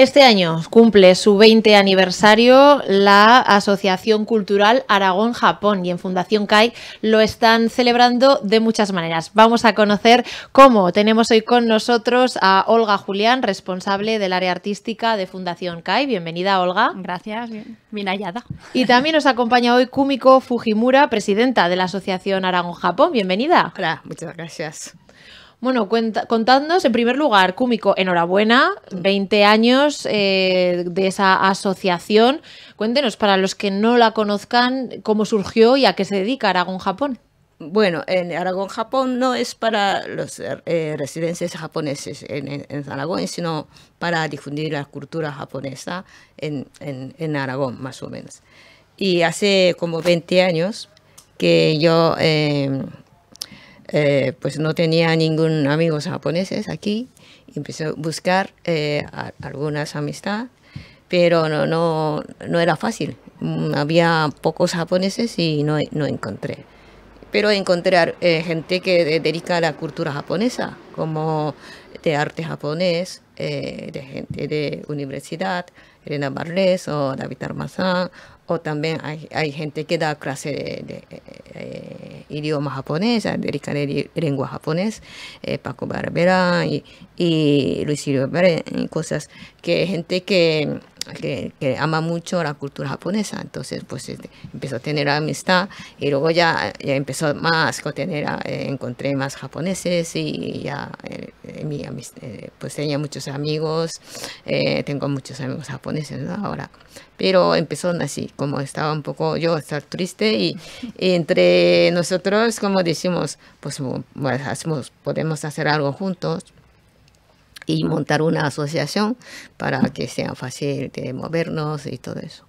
Este año cumple su 20 aniversario la Asociación Cultural Aragón-Japón y en Fundación CAI lo están celebrando de muchas maneras. Vamos a conocer cómo. Tenemos hoy con nosotros a Olga Julián, responsable del área artística de Fundación CAI. Bienvenida, Olga. Gracias, bien, hallada. Y también nos acompaña hoy Kumiko Fujimura, presidenta de la Asociación Aragón-Japón. Bienvenida. Hola, muchas gracias. Bueno, cuenta, contadnos, en primer lugar, Cúmico, enhorabuena, 20 años eh, de esa asociación. Cuéntenos, para los que no la conozcan, cómo surgió y a qué se dedica Aragón Japón. Bueno, en Aragón Japón no es para los eh, residentes japoneses en, Aragón, sino para difundir la cultura japonesa en, Aragón, más o menos. Y hace como 20 años que yo... Eh, eh, pues no tenía ningún amigo japoneses aquí. Empecé a buscar eh, algunas amistades, pero no, no, no, era fácil. Mm, había pocos japoneses y no, encontré. Pero encontré eh, gente que dedica a la cultura japonesa, como de arte japonés, de gente de universidad, Elena Barles o David Armazán, o también hay, gente que da clase de idioma japonés, y lengua japonés, eh, Paco Barbera y, y Luis cosas que gente que que, ama mucho la cultura japonesa, entonces pues este, empezó a tener amistad y luego ya, empezó más a tener, ah, eh, encontré más japoneses y ya eh, eh, pues tenía muchos amigos, tengo muchos amigos japoneses ahora, pero empezó así, como estaba un poco yo estar triste y, entre nosotros como decimos, pues, pues podemos hacer algo juntos y montar una asociación para que sea fácil de movernos y todo eso.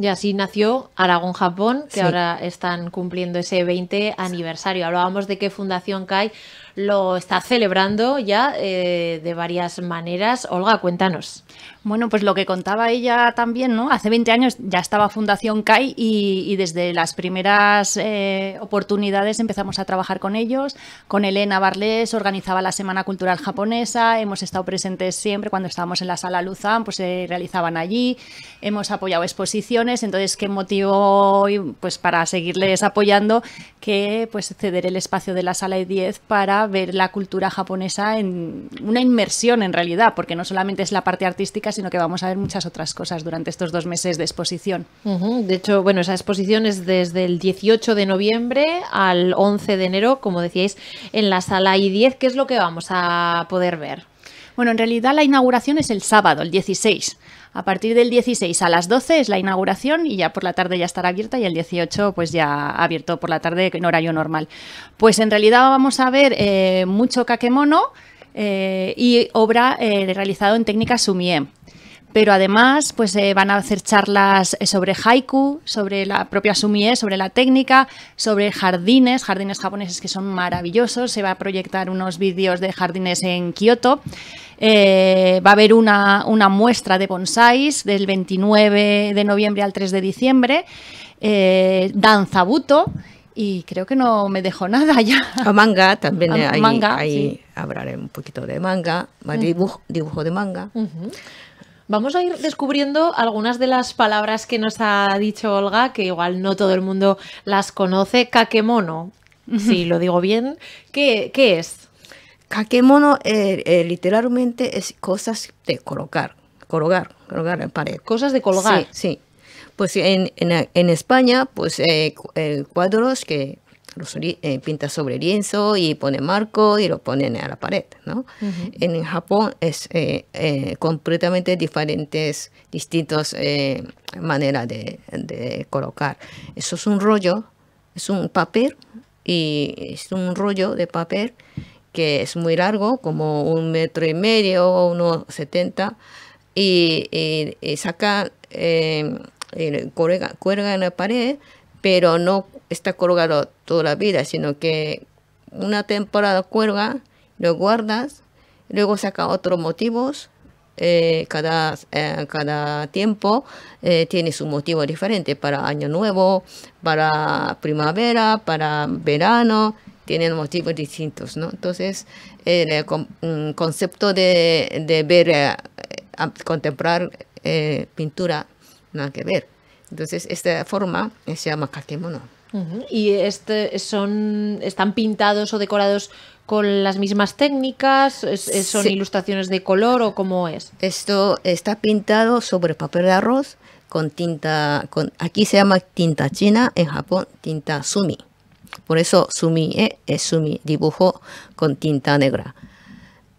Y así nació Aragón Japón, que ahora están cumpliendo ese 20 aniversario. Hablábamos de qué Fundación cae lo está celebrando ya eh, de varias maneras. Olga, cuéntanos. Bueno, pues lo que contaba ella también, ¿no? Hace 20 años ya estaba Fundación CAI y, desde las primeras eh, oportunidades empezamos a trabajar con ellos. Con Elena Barles organizaba la Semana Cultural Japonesa, hemos estado presentes siempre cuando estábamos en la sala Luzán, pues se realizaban allí, hemos apoyado exposiciones, entonces qué motivo pues para seguirles apoyando que pues ceder el espacio de la sala 10 para ver la cultura japonesa en una inmersión en realidad, porque no solamente es la parte artística, sino que vamos a ver muchas otras cosas durante estos dos meses de exposición. De hecho, bueno, esa exposición es desde el 18 de noviembre al 11 de enero, como decíais, en la sala I10. ¿Qué es lo que vamos a poder ver? Bueno, en realidad la inauguración es el sábado, el 16. A partir del 16 a las 12 es la inauguración y ya por la tarde ya estará abierta y el 18 pues ya abierto por la tarde en horario normal. Pues en realidad vamos a ver eh, mucho kakemono eh, y obra eh, realizado en técnica sumie pero además pues eh, van a hacer charlas eh, sobre haiku, sobre la propia sumie, sobre la técnica, sobre jardines, jardines japoneses que son maravillosos, se va a proyectar unos vídeos de jardines en Kioto, eh, va a haber una, muestra de bonsáis del 29 de noviembre al 3 de diciembre, eh, danza buto y creo que no me dejo nada ya. A manga también, ah, a, ahí, manga, hablaré un poquito de manga, dibujo, dibujo de manga. Vamos a ir descubriendo algunas de las palabras que nos ha dicho Olga, que igual no todo el mundo las conoce. Kakemono, si lo digo bien, ¿qué, es? Kakemono eh, eh, literalmente es cosas de colocar, colgar, colgar en pared. Cosas de colgar. Sí, sí. Pues en, España, pues eh, cuadros que los, eh, pinta sobre lienzo y pone marco y lo pone a la pared. ¿no? En Japón es eh, eh, completamente diferentes, distintas maneras de, colocar. Eso es un rollo, es un papel y es un rollo de papel que es muy largo, como un metro y medio o unos 70 y, saca, cuelga en la pared, pero no está colgado toda la vida, sino que una temporada cuelga, lo guardas, luego saca otros motivos. Eh, cada, eh, cada tiempo eh, tiene su motivo diferente para año nuevo, para primavera, para verano, tienen motivos distintos, ¿no? Entonces, el concepto de, de ver, contemplar pintura, nada que ver. Entonces, esta forma se llama kakemono. Y este, son, están pintados o decorados con las mismas técnicas, son ilustraciones de color o cómo es. Esto está pintado sobre papel de arroz con tinta, con, aquí se llama tinta china, en Japón tinta sumi. Por eso sumi eh, es sumi, dibujo con tinta negra.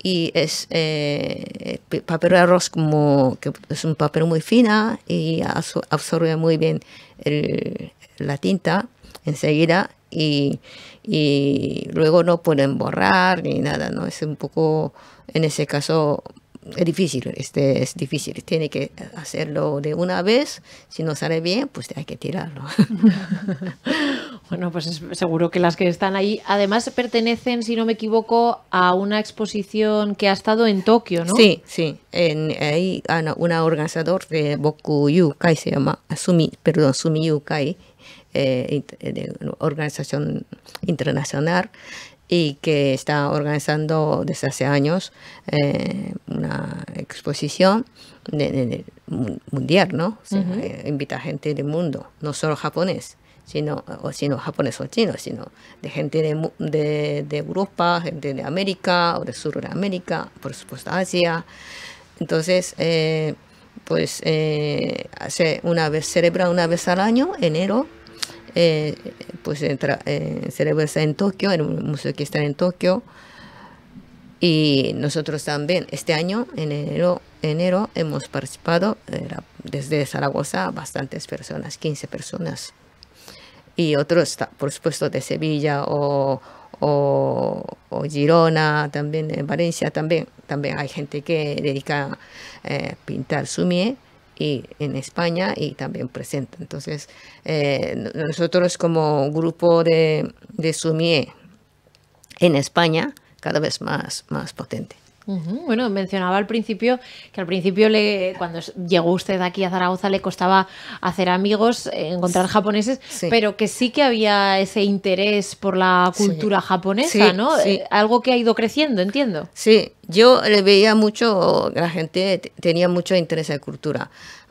Y es eh, eh, papel de arroz como que es un papel muy fino y absorbe muy bien la tinta enseguida y, y luego no pueden borrar ni nada, ¿no? Es un poco, en ese caso, difícil, este es difícil, tiene que hacerlo de una vez, si no sale bien, pues hay que tirarlo. bueno, pues seguro que las que están ahí, además pertenecen, si no me equivoco, a una exposición que ha estado en Tokio, ¿no? Sí, sí, en, ah, una organizador de Boku Yukai, se llama Sumi, perdón, Sumi Yukai, eh, eh organización internacional y que está organizando desde hace años eh, una exposición mundial, ¿no? Eh, invita a gente del mundo, no solo japonés, sino, o sino japonés o chino, sino de gente de, Europa, gente de América o de Sur de América, por supuesto Asia. Entonces, pues hace una vez, celebra una vez al año, enero, eh, pues se eh, celebra en Tokio, en un museo que está en Tokio. Y nosotros también, este año, en enero, enero hemos participado desde Zaragoza bastantes personas, 15 personas. Y otros, por supuesto, de Sevilla o, o, Girona, también en Valencia, también, también hay gente que dedica a eh, pintar su sumie en España y también presenta. Entonces, eh, nosotros como grupo de, de en España, cada vez más, más potente. Bueno, mencionaba al principio que al principio le, cuando llegó usted aquí a Zaragoza le costaba hacer amigos, eh, encontrar japoneses, pero que sí que había ese interés por la cultura japonesa, ¿no? Eh, algo que ha ido creciendo, entiendo. Sí, yo le veía mucho, la gente tenía mucho interés en cultura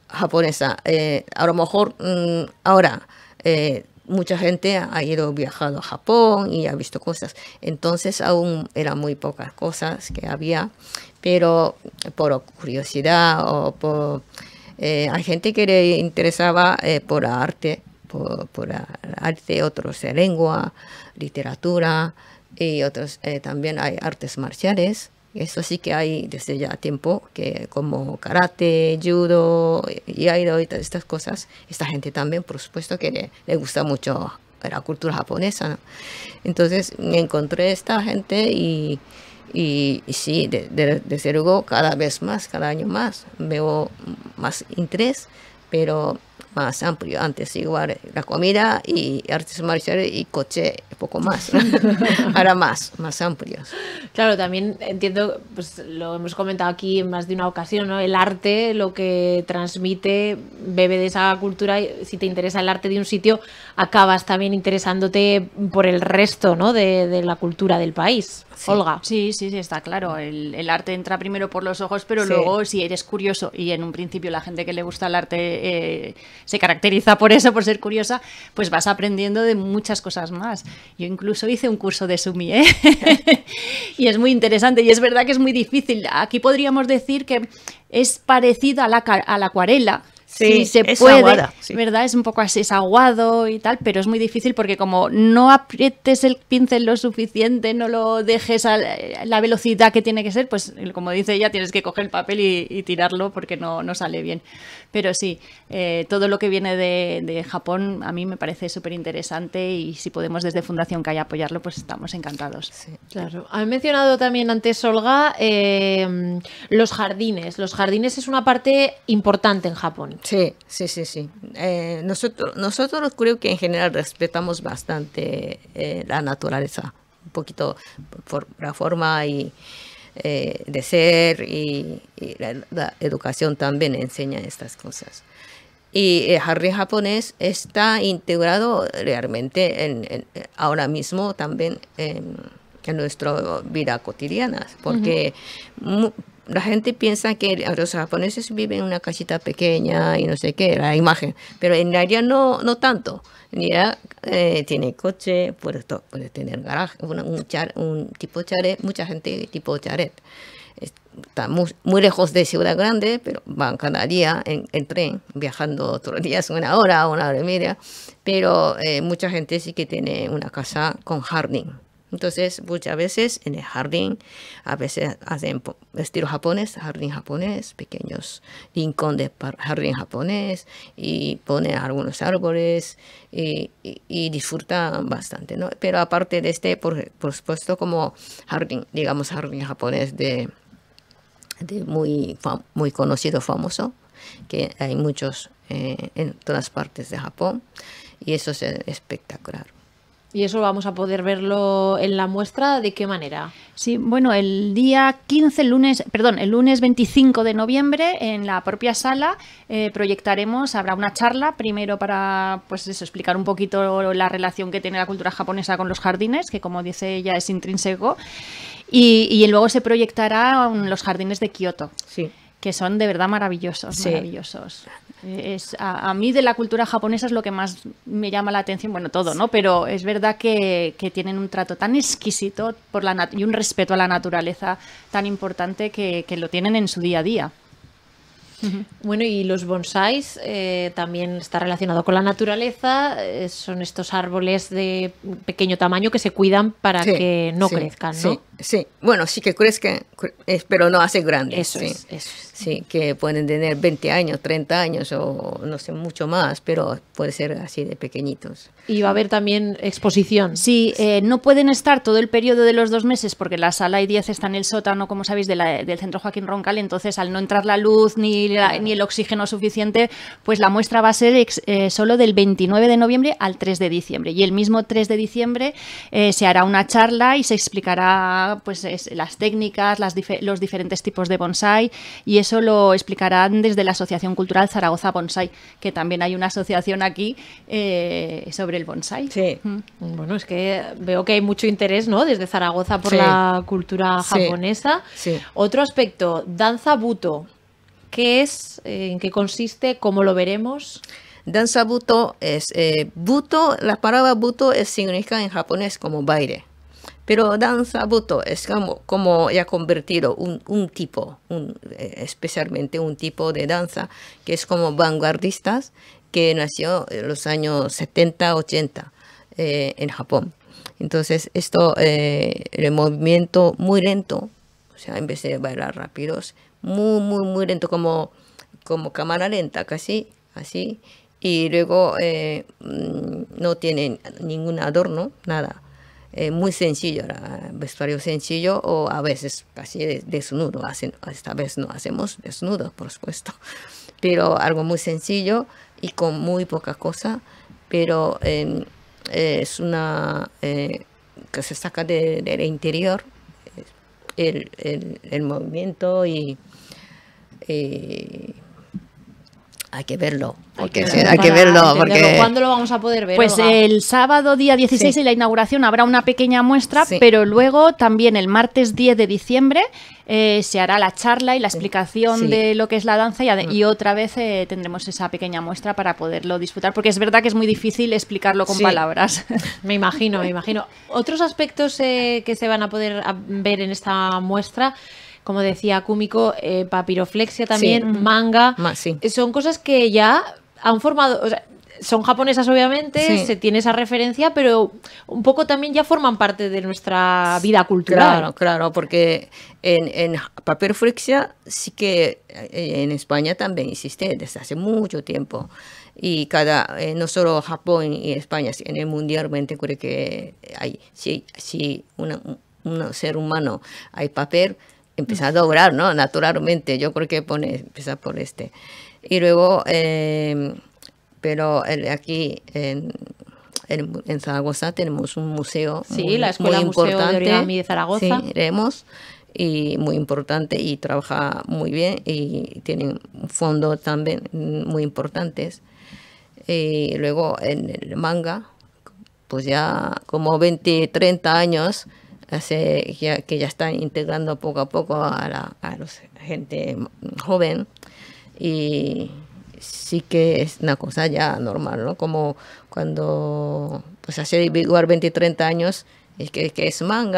japonesa. Eh, a lo mejor mm, ahora... Eh, mucha gente ha ido viajado a Japón y ha visto cosas. Entonces aún eran muy pocas cosas que había, pero por curiosidad o por... Eh, hay gente que le interesaba eh, por arte, por, arte, otros lengua, literatura y otros eh, también hay artes marciales. Eso sí que hay desde ya tiempo, que como karate, judo y aido y todas estas cosas, esta gente también, por supuesto, que le, gusta mucho la cultura japonesa. Entonces me encontré esta gente y, y, sí, de, desde luego cada vez más, cada año más, veo más interés, pero más amplio. Antes igual la comida y artes marciales y coche poco más. Ahora más, más amplios. Claro, también entiendo, pues lo hemos comentado aquí en más de una ocasión, ¿no? El arte, lo que transmite, bebe de esa cultura y si te interesa el arte de un sitio, acabas también interesándote por el resto, ¿no? De, de la cultura del país. Olga. Sí, sí, sí, está claro. El, el, arte entra primero por los ojos, pero luego si eres curioso y en un principio la gente que le gusta el arte... Eh, se caracteriza por eso, por ser curiosa, pues vas aprendiendo de muchas cosas más. Yo incluso hice un curso de Sumi, ¿eh? y es muy interesante, y es verdad que es muy difícil. Aquí podríamos decir que es parecido a la, a la acuarela, si se puede, ¿verdad? Es un poco así, es aguado y tal, pero es muy difícil porque como no aprietes el pincel lo suficiente, no lo dejes a la velocidad que tiene que ser, pues como dice ella, tienes que coger el papel y, tirarlo porque no, no sale bien. Pero sí, eh, todo lo que viene de, Japón a mí me parece súper interesante y si podemos desde Fundación Calla apoyarlo, pues estamos encantados. Sí, claro. Han mencionado también antes, Olga, em, los jardines. Los jardines es una parte importante en Japón. Sí, sí, sí, sí. Eh, nosotros, nosotros creo que en general respetamos bastante eh, la naturaleza, un poquito por la forma y... Eh, de ser y, la, educación también enseña estas cosas. Y el jardín japonés está integrado realmente en, ahora mismo también en, nuestra vida cotidiana, porque la gente piensa que los japoneses viven en una casita pequeña y no sé qué, la imagen, pero en realidad no, no tanto. mira eh, tiene coche, puede, tener garaje, un, tipo un, tipo charet, mucha gente tipo charet. Está muy, lejos de ciudad grande, pero van cada día en, tren, viajando todos los días una hora, una hora y media. Pero eh, mucha gente sí que tiene una casa con jardín. Entonces, muchas pues, veces en el jardín, a veces hacen estilo japonés, jardín japonés, pequeños rincón de jardín japonés, y pone algunos árboles y, disfrutan bastante, ¿no? Pero aparte de este, por, supuesto, como jardín, digamos, jardín japonés de, muy, muy conocido, famoso, que hay muchos eh, en todas partes de Japón, y eso es espectacular. ¿Y eso vamos a poder verlo en la muestra? ¿De qué manera? Sí, bueno, el día 15, el lunes, perdón, el lunes 25 de noviembre, en la propia sala, eh, proyectaremos, habrá una charla, primero para, pues eso, explicar un poquito la relación que tiene la cultura japonesa con los jardines, que como dice ella es intrínseco, y, y luego se proyectará en los jardines de Kioto. Sí que son de verdad maravillosos, maravillosos. Es, a, mí de la cultura japonesa es lo que más me llama la atención, bueno, todo, ¿no? Pero es verdad que, tienen un trato tan exquisito por la y un respeto a la naturaleza tan importante que, lo tienen en su día a día. Bueno, y los bonsáis eh, también está relacionado con la naturaleza. Eh, son estos árboles de pequeño tamaño que se cuidan para que no crezcan, ¿no? Sí, bueno, sí que crees que, pero no hace grandes. sí. Sí, que pueden tener 20 años, 30 años o no sé, mucho más, pero puede ser así de pequeñitos. Y va a haber también exposición. Sí, eh, no pueden estar todo el periodo de los dos meses porque la sala I10 está en el sótano, como sabéis, la, del centro Joaquín Roncal, entonces al no entrar la luz ni, ni el oxígeno suficiente, pues la muestra va a ser eh, solo del 29 de noviembre al 3 de diciembre. Y el mismo 3 de diciembre eh, se hará una charla y se explicará pues, las técnicas, las los diferentes tipos de bonsai y eso lo explicarán desde la Asociación Cultural Zaragoza Bonsai, que también hay una asociación aquí eh, sobre el bonsai. Sí. Mm. Bueno, es que veo que hay mucho interés ¿no? desde Zaragoza por la cultura japonesa. Sí. Otro aspecto, danza buto. ¿Qué es? Eh, ¿En qué consiste? ¿Cómo lo veremos? Danza buto es eh, buto, la palabra buto significa en japonés como baile. Pero danza buto es como, como ya convertido un, tipo, eh, especialmente un tipo de danza que es como vanguardistas que nació en los años 70, 80 eh, en Japón. Entonces, esto, eh, el movimiento muy lento, o sea, en vez de bailar rápidos, muy, muy, muy lento, como, como cámara lenta, casi, así. Y luego eh, mm, no tienen ningún adorno, nada. Eh, muy sencillo, vestuario sencillo o a veces casi desnudo, esta vez no hacemos desnudo, por supuesto, pero algo muy sencillo y con muy poca cosa, pero em, es una eh, que se saca del de, interior el, el, movimiento y hay que verlo, hay, que, verlo. Porque... ¿Cuándo lo vamos a poder ver? Pues el sábado día 16 y la inauguración habrá una pequeña muestra, pero luego también el martes 10 de diciembre eh, se hará la charla y la explicación de lo que es la danza y, mm. otra vez eh, tendremos esa pequeña muestra para poderlo disfrutar, porque es verdad que es muy difícil explicarlo con palabras. Me imagino, me imagino. Otros aspectos eh, que se van a poder ver en esta muestra como decía Kumiko, eh, papiroflexia también, manga. Eh, son cosas que ya han formado. O sea, son japonesas obviamente, se tiene esa referencia, pero un poco también ya forman parte de nuestra vida cultural. Claro, claro, porque en, papiroflexia sí que eh, en España también existe desde hace mucho tiempo. Y cada, no solo Japón y España, sino mundialmente creo que hay, si, si un ser humano hay papel, empieza a obrar ¿no? Naturalmente, yo creo que pone, empieza por este. Y luego, em, pero aquí en, Zaragoza tenemos un museo sí, la Escuela muy importante. Museo de, Zaragoza. iremos y muy importante y trabaja muy bien y tienen fondo también muy importantes. Y luego en el manga, pues ya como 20, 30 años hace, que ya están integrando poco a poco a la, gente joven y sí que es una cosa ya normal, ¿no? Como cuando, pues hace igual 20, 30 años, es que es manga.